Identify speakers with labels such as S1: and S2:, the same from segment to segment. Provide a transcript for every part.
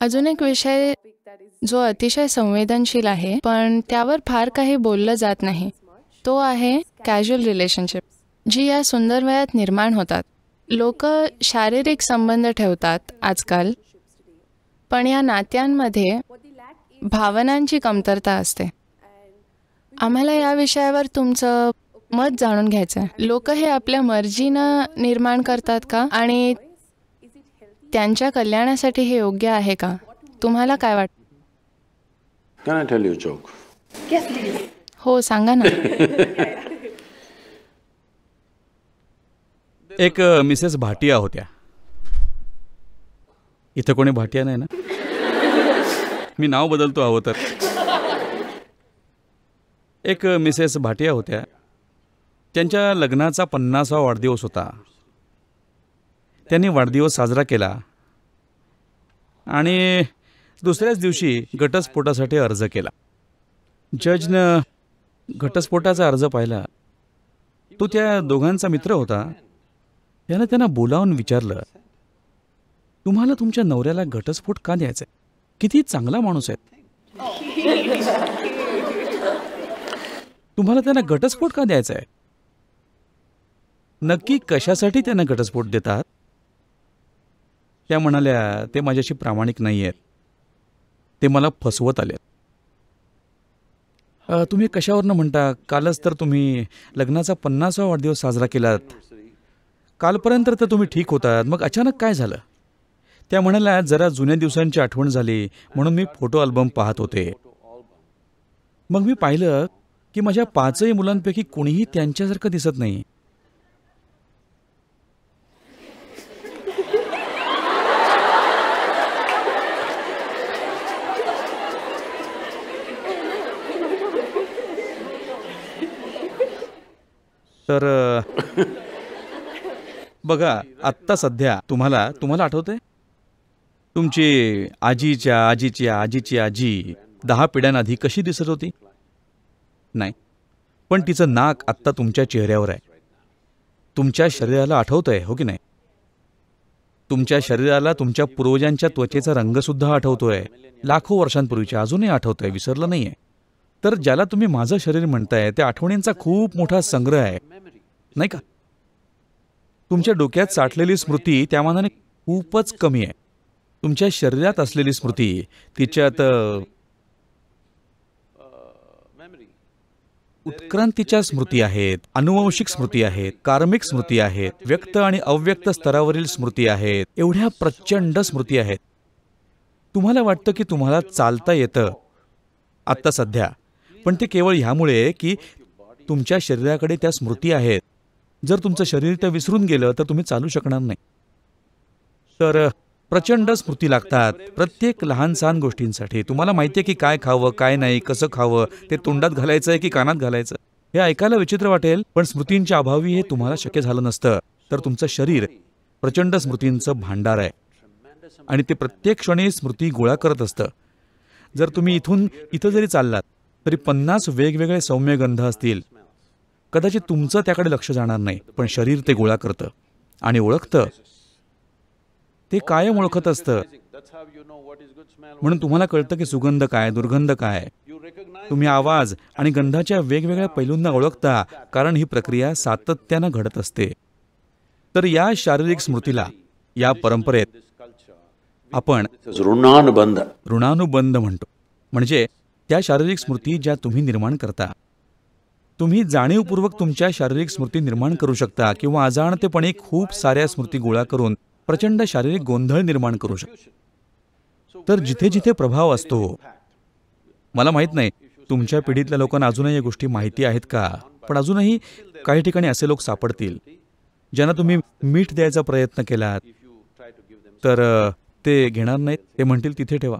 S1: अजून एक विषय जो अतिशय संवेदनशील आहे पण त्यावर फार काही बोललं जात नाही तो आहे कॅज्युअल रिलेशनशिप जी या सुंदर वयात निर्माण होतात लोक शारीरिक संबंध ठेवतात आजकाल पण या नात्यांमध्ये भावनांची कमतरता असते आम्हाला या विषयावर तुमचं मत जाणून घ्यायचं आहे लोक हे आपल्या मर्जीनं निर्माण करतात का आणि त्यांच्या कल्याणासाठी हे योग्य आहे का तुम्हाला काय वाटतं हो सांगा ना एक मिसेस भाटिया होत्या इथं कोणी भाटिया नाही ना मी नाव बदलतो आहो तर एक मिसेस भाटिया होत्या त्यांच्या लग्नाचा पन्नासा वाढदिवस होता त्यांनी वाढदिवस साजरा केला आणि दुसऱ्याच दिवशी घटस्फोटासाठी अर्ज केला जजनं घटस्फोटाचा अर्ज पाहिला तो त्या दोघांचा मित्र होता त्यानं त्यांना बोलावून विचारलं तुम्हाला तुमच्या नवऱ्याला घटस्फोट का द्यायचा किती चांगला माणूस आहे तुम्हाला त्यांना घटस्फोट का द्यायचा आहे नक्की कशासाठी त्यांना घटस्फोट देतात त्या म्हणाल्या ते माझ्याशी प्रामाणिक नाही आहेत ते मला फसवत आले तुम्ही कशावरनं म्हणता कालच तर तुम्ही लग्नाचा पन्नासावा वाढदिवस साजरा केलात कालपर्यंत तर तुम्ही ठीक होतात मग अचानक काय झालं त्या म्हणाल्या जरा जुन्या दिवसांची आठवण झाली म्हणून मी फोटो अल्बम पाहत होते मग मी पाहिलं की माझ्या पाचही मुलांपैकी कोणीही त्यांच्यासारखं दिसत नाही तर बघा आत्ता सध्या तुम्हाला तुम्हाला आठवते तुमची आजीच्या आजीच्या आजीची आजी दहा पिढ्यांआधी कशी दिसत होती नाही पण तिचं नाक आत्ता तुमच्या चेहऱ्यावर आहे तुमच्या शरीराला आठवत आहे हो की नाही तुमच्या शरीराला तुमच्या पूर्वजांच्या त्वचेचा रंगसुद्धा आठवतोय लाखो वर्षांपूर्वीच्या अजूनही आहे विसरलं नाही आहे तर ज्याला तुम्ही माझं शरीर म्हणताय त्या आठवणींचा खूप मोठा संग्रह आहे नाही का तुमच्या डोक्यात साठलेली स्मृती त्या मानाने खूपच कमी आहे तुमच्या शरीरात असलेली स्मृती तिच्यात उत्क्रांतीच्या स्मृती आहेत अनुवंशिक स्मृती आहेत कार्मिक स्मृती आहेत व्यक्त आणि अव्यक्त स्तरावरील स्मृती आहेत एवढ्या प्रचंड स्मृती आहेत तुम्हाला वाटतं की तुम्हाला चालता येतं आत्ता सध्या पण ते केवळ ह्यामुळे की तुमच्या शरीराकडे त्या स्मृती आहेत जर तुमचं शरीर त्या विसरून गेलं तर तुम्ही चालू शकणार नाही तर प्रचंड स्मृती लागतात प्रत्येक लहान सहान गोष्टींसाठी तुम्हाला माहिती आहे की काय खावं काय नाही कसं खावं ते तोंडात घालायचं आहे की कानात घालायचं हे ऐकायला विचित्र वाटेल पण स्मृतींच्या अभावी हे तुम्हाला शक्य झालं नसतं तर तुमचं शरीर प्रचंड स्मृतींचं भांडार आहे आणि ते प्रत्येक क्षणी स्मृती गोळा करत असतं जर तुम्ही इथून इथं जरी चाललात तरी पन्नास वेगवेगळे सौम्य गंध असतील कदाचित तुमचं त्याकडे लक्ष जाणार नाही पण शरीर ते गोळा करतं आणि ओळखतं ते कायम ओळखत असतं म्हणून तुम्हाला कळतं की सुगंध काय दुर्गंध काय तुम्ही आवाज आणि गंधाच्या वेगवेगळ्या पैलूंना ओळखता कारण ही प्रक्रिया सातत्यानं घडत असते तर या शारीरिक स्मृतीला या परंपरेत आपण ऋणानुबंध ऋणानुबंध म्हणतो म्हणजे त्या शारीरिक स्मृती ज्या तुम्ही निर्माण करता तुम्ही जाणीवपूर्वक तुमच्या शारीरिक स्मृती निर्माण करू शकता किंवा अजाणतेपणे खूप साऱ्या स्मृती गोळा करून प्रचंड शारीरिक गोंधळ निर्माण करू शकता तर जिथे जिथे प्रभाव असतो मला माहीत नाही तुमच्या पिढीतल्या लोकांना अजूनही या गोष्टी माहिती आहेत का पण अजूनही काही ठिकाणी असे लोक सापडतील ज्यांना तुम्ही मीठ द्यायचा प्रयत्न केलात तर ते घेणार नाहीत ते म्हणतील तिथे ठेवा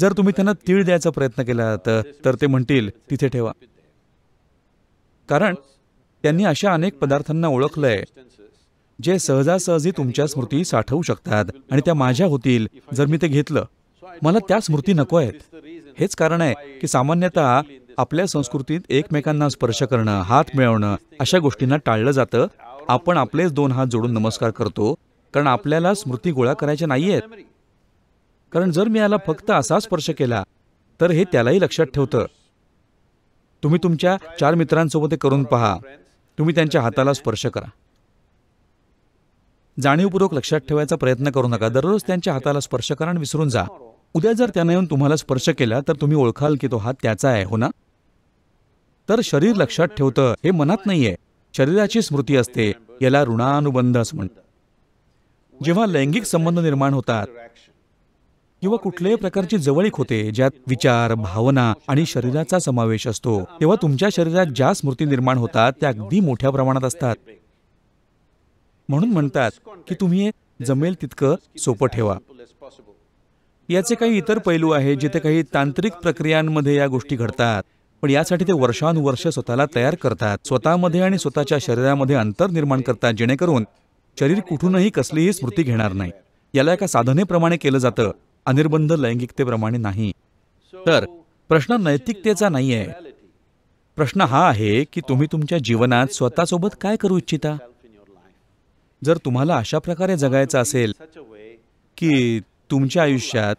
S1: जर तुम्ही त्यांना तीळ द्यायचा प्रयत्न केला तर ते म्हणतील तिथे ठेवा कारण त्यांनी अशा अनेक पदार्थांना ओळखलंय जे सहजासहजी तुमच्या स्मृती साठवू शकतात आणि त्या माझ्या होतील जर मी ते घेतलं मला त्या स्मृती नको आहेत हेच कारण आहे की सामान्यतः आपल्या संस्कृतीत एकमेकांना स्पर्श करणं हात मिळवणं अशा गोष्टींना टाळलं जातं आपण आपलेच दोन हात जोडून नमस्कार करतो कारण आपल्याला स्मृती गोळा करायच्या नाहीयेत कारण जर मी याला फक्त असा स्पर्श केला तर हे त्यालाही लक्षात ठेवतं तुम्ही तुमच्या चार मित्रांसोबत हे करून पहा तुम्ही त्यांच्या हाताला स्पर्श करा जाणीवपूर्वक लक्षात ठेवायचा प्रयत्न करू नका दररोज त्यांच्या हाताला स्पर्श करा आणि विसरून जा उद्या जर त्यानं येऊन तुम्हाला स्पर्श केला तर तुम्ही ओळखाल की तो हात त्याचा आहे हो ना तर शरीर लक्षात ठेवतं हे मनात नाहीये शरीराची स्मृती असते याला ऋणानुबंध असं म्हणतात जेव्हा लैंगिक संबंध निर्माण होतात किंवा कुठल्याही प्रकारची जवळीक होते ज्यात विचार भावना आणि शरीराचा समावेश असतो तेव्हा तुमच्या शरीरात ज्या स्मृती निर्माण होतात त्या अगदी मोठ्या प्रमाणात असतात म्हणून म्हणतात की तुम्ही जमेल तितकं सोपं ठेवा याचे काही इतर पैलू आहे जिथे काही तांत्रिक प्रक्रियांमध्ये या गोष्टी घडतात पण यासाठी ते वर्षानुवर्ष स्वतःला तयार करतात स्वतःमध्ये आणि स्वतःच्या शरीरामध्ये अंतर निर्माण करतात जेणेकरून शरीर कुठूनही कसलीही स्मृती घेणार नाही याला एका साधनेप्रमाणे केलं जातं अनिर्बंध लैंगिकतेप्रमाणे नाही तर प्रश्न नैतिकतेचा नाही आहे प्रश्न हा आहे की तुम्ही तुमच्या जीवनात स्वतःसोबत काय करू इच्छिता जर तुम्हाला अशा प्रकारे जगायचं असेल की तुमच्या आयुष्यात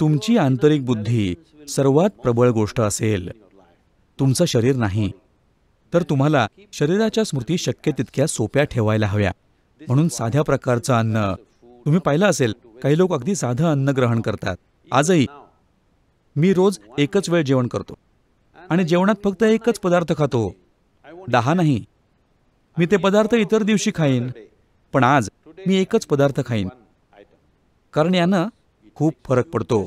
S1: तुमची आंतरिक बुद्धी सर्वात प्रबळ गोष्ट असेल तुमचं शरीर नाही तर तुम्हाला शरीराच्या स्मृती शक्य तितक्या सोप्या ठेवायला हव्या म्हणून साध्या प्रकारचं अन्न तुम्ही पाहिलं असेल काही लोक अगदी साधं अन्न ग्रहण करतात आजही मी रोज एकच वेळ जेवण करतो आणि जेवणात फक्त एकच पदार्थ खातो दहा नाही मी ते पदार्थ इतर दिवशी खाईन पण आज मी एकच पदार्थ खाईन कारण यानं खूप फरक पडतो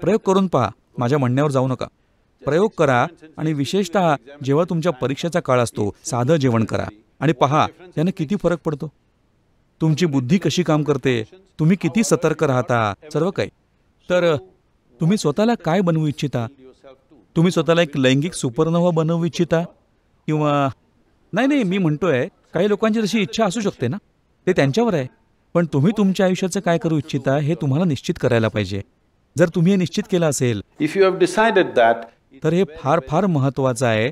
S1: प्रयोग करून पहा माझ्या म्हणण्यावर जाऊ नका प्रयोग करा आणि विशेषतः जेव्हा तुमच्या परीक्षेचा काळ असतो साधं जेवण करा आणि पहा यानं किती फरक पडतो तुमची बुद्धी कशी काम करते तुम्ही किती सतर्क राहता सर्व काही तर तुम्ही स्वतःला काय बनवू इच्छिता तुम्ही स्वतःला एक लैंगिक सुपरनवा बनवू इच्छिता किंवा नाही नाही मी म्हणतोय काही लोकांची तशी इच्छा असू शकते ना ते त्यांच्यावर आहे पण तुम्ही तुमच्या आयुष्याचं काय करू इच्छिता हे तुम्हाला निश्चित करायला पाहिजे जर तुम्ही हे निश्चित केलं असेल if you have decided that तर हे फार फार महत्वाचं आहे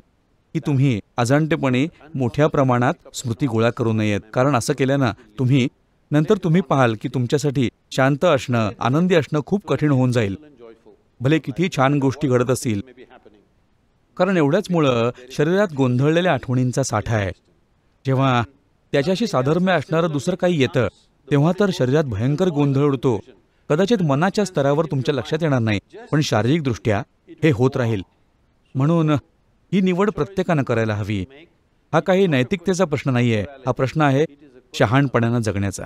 S1: की तुम्ही अजाणतेपणे मोठ्या प्रमाणात स्मृती गोळा करू नयेत कारण असं केल्यानं तुम्ही नंतर तुम्ही पाहाल की तुमच्यासाठी शांत असणं आनंदी असणं खूप कठीण होऊन जाईल भले किती छान गोष्टी घडत असतील कारण एवढ्याच मुळं शरीरात गोंधळलेल्या आठवणींचा साठा आहे जेव्हा त्याच्याशी साधर्म्य असणारं दुसरं काही येतं तेव्हा तर शरीरात भयंकर गोंधळ उडतो कदाचित मनाच्या स्तरावर तुमच्या लक्षात येणार नाही पण शारीरिकदृष्ट्या हे होत राहील म्हणून ही निवड प्रत्येकानं करायला हवी हा काही नैतिकतेचा प्रश्न नाहीये हा प्रश्न आहे शहाणपणानं जगण्याचा